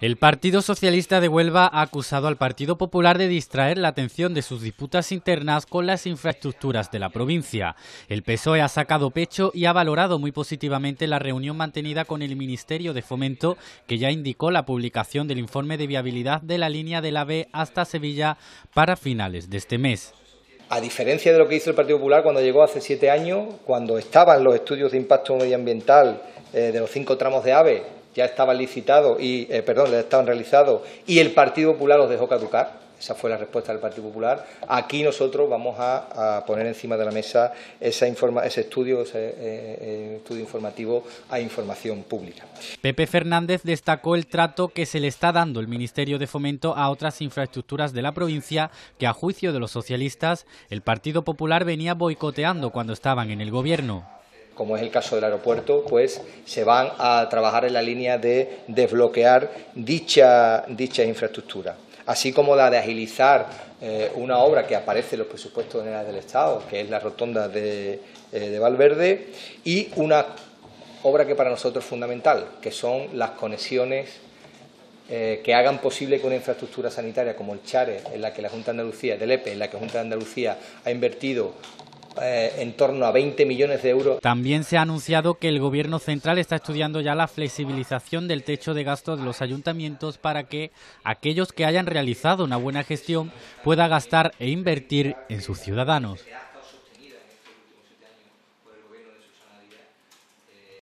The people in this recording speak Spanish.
El Partido Socialista de Huelva ha acusado al Partido Popular de distraer la atención de sus disputas internas con las infraestructuras de la provincia. El PSOE ha sacado pecho y ha valorado muy positivamente la reunión mantenida con el Ministerio de Fomento, que ya indicó la publicación del informe de viabilidad de la línea del AVE hasta Sevilla para finales de este mes. A diferencia de lo que hizo el Partido Popular cuando llegó hace siete años, cuando estaban los estudios de impacto medioambiental eh, de los cinco tramos de AVE ya estaban licitados y, eh, perdón, le estaban realizados y el Partido Popular los dejó caducar. Esa fue la respuesta del Partido Popular. Aquí nosotros vamos a, poner encima de la mesa ese estudio, ese eh, eh, estudio informativo a información pública. Pepe Fernández destacó el trato que se le está dando el Ministerio de Fomento a otras infraestructuras de la provincia que, a juicio de los socialistas, el Partido Popular venía boicoteando cuando estaban en el Gobierno como es el caso del aeropuerto, pues se van a trabajar en la línea de desbloquear dicha, dicha infraestructura, así como la de agilizar eh, una obra que aparece en los presupuestos generales del Estado, que es la rotonda de, eh, Valverde, y una obra que para nosotros es fundamental, que son las conexiones eh, que hagan posible que una infraestructura sanitaria como el Chare, en la que la Junta de Andalucía, del EPE, e, en la que la Junta de Andalucía ha invertido eh, en torno a 20 millones de euros. También se ha anunciado que el Gobierno central está estudiando ya la flexibilización del techo de gasto de los ayuntamientos para que aquellos que hayan realizado una buena gestión pueda gastar e invertir en sus ciudadanos.